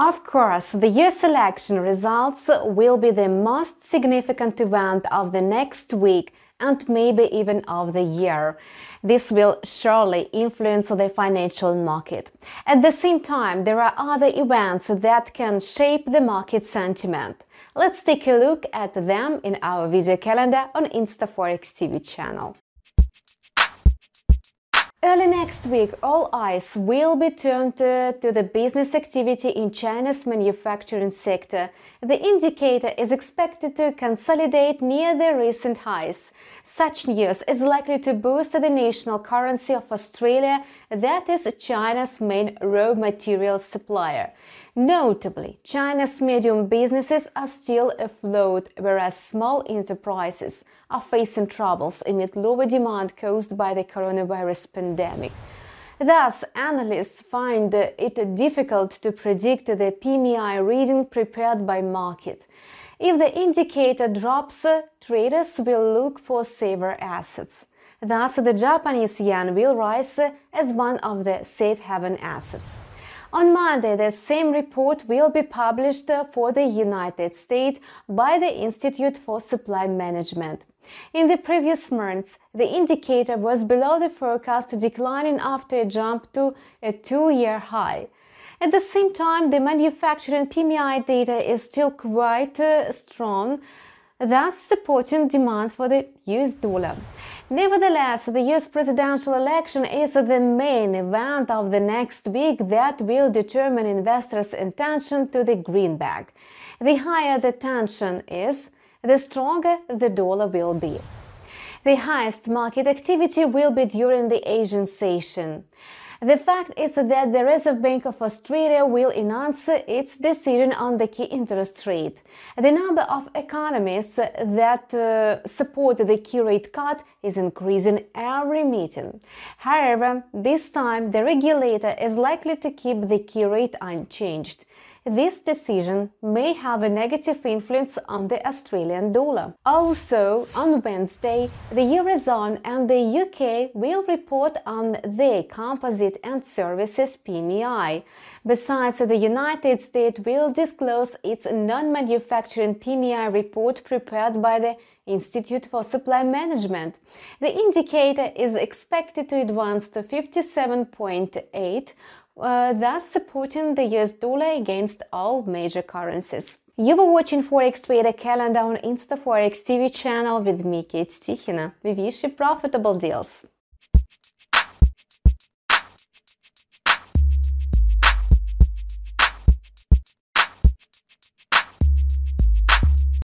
Of course, the year selection results will be the most significant event of the next week and maybe even of the year. This will surely influence the financial market. At the same time, there are other events that can shape the market sentiment. Let's take a look at them in our video calendar on Instaforex TV channel. Early next week, all eyes will be turned to, uh, to, the business activity in China's manufacturing sector. The indicator is expected to consolidate near the recent highs. Such news is likely to boost the national currency of Australia, that is China's main raw material supplier. Notably, China's medium businesses are still afloat, whereas small enterprises are facing troubles amid lower demand caused by the coronavirus pandemic pandemic. Thus, analysts find it difficult to predict the PMI reading prepared by market. If the indicator drops, traders will look for safer assets. Thus, the Japanese yen will rise as one of the safe haven assets. On Monday, the same report will be published for the United States by the Institute for Supply Management. In the previous months, the indicator was below the forecast, declining after a jump to a two-year high. At the same time, the manufacturing PMI data is still quite uh, strong, thus supporting demand for the US dollar. Nevertheless, the US presidential election is the main event of the next week that will determine investors' intention to the greenback. The higher the tension is, the stronger the dollar will be. The highest market activity will be during the Asian session. The fact is that the Reserve Bank of Australia will announce its decision on the key interest rate. The number of economists that uh, support the key rate cut is increasing every meeting. However, this time the regulator is likely to keep the key rate unchanged this decision may have a negative influence on the Australian dollar. Also, on Wednesday, the Eurozone and the UK will report on their composite and services PMI. Besides, the United States will disclose its non-manufacturing PMI report prepared by the Institute for Supply Management. The indicator is expected to advance to 57.8 uh, thus supporting the US dollar against all major currencies. You were watching Forex Trader Calendar on Insta Forex TV channel with me, Kate Stichina. We wish you profitable deals.